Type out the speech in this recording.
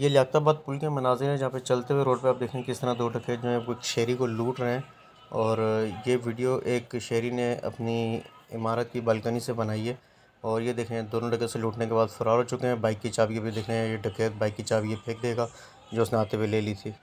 ये लियाताबाद पुल के मनाजिर हैं जहाँ पे चलते हुए रोड पे आप देखें किस तरह दो टके जो है वो एक शेरी को लूट रहे हैं और ये वीडियो एक शेरी ने अपनी इमारत की बालकनी से बनाई है और ये देखें दोनों डकैत से लूटने के बाद फरार हो चुके हैं बाइक की चाबी भी देखें ये डकैत बाइक की चाबी ये फेंक देगा जो उसने आते हुए ले ली थी